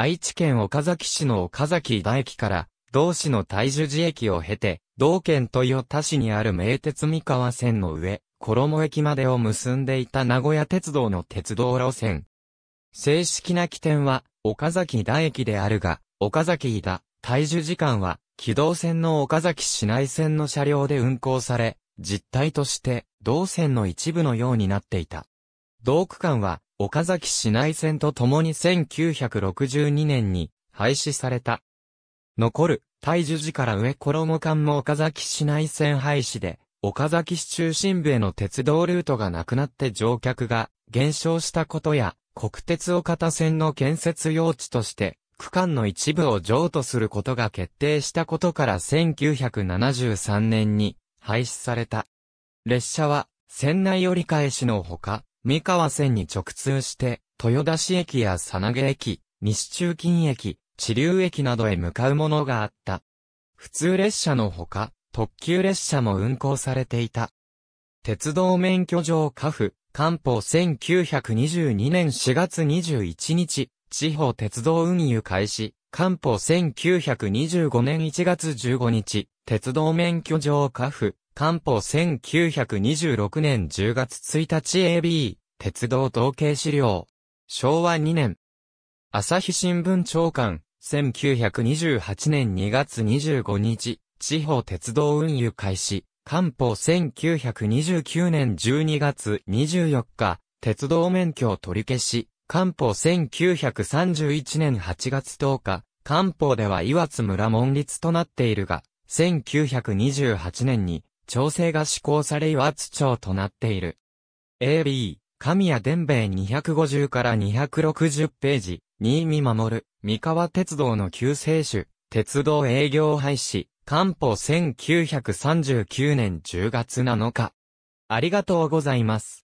愛知県岡崎市の岡崎井田駅から、同市の大樹寺駅を経て、同県豊田市にある名鉄三河線の上、衣駅までを結んでいた名古屋鉄道の鉄道路線。正式な起点は、岡崎井田駅であるが、岡崎井田、大樹時間は、機動線の岡崎市内線の車両で運行され、実態として、同線の一部のようになっていた。同区間は、岡崎市内線と共に1962年に廃止された。残る、大樹寺から上衣間も岡崎市内線廃止で、岡崎市中心部への鉄道ルートがなくなって乗客が減少したことや、国鉄岡田線の建設用地として、区間の一部を譲渡することが決定したことから1973年に廃止された。列車は、船内折り返しのほか、三河線に直通して、豊田市駅や佐なげ駅、西中金駅、地流駅などへ向かうものがあった。普通列車のほか、特急列車も運行されていた。鉄道免許状下フ、官報1922年4月21日、地方鉄道運輸開始、官報1925年1月15日、鉄道免許状下フ、官報1926年10月1日 AB、鉄道統計資料。昭和2年。朝日新聞長官、1928年2月25日、地方鉄道運輸開始。官報1929年12月24日、鉄道免許を取り消し。官報1931年8月10日、官報では岩津村門立となっているが、1928年に調整が施行され岩津町となっている。AB、神谷伝兵衛250から260ページ、新見守、三河鉄道の救世主、鉄道営業廃止、官報1939年10月7日。ありがとうございます。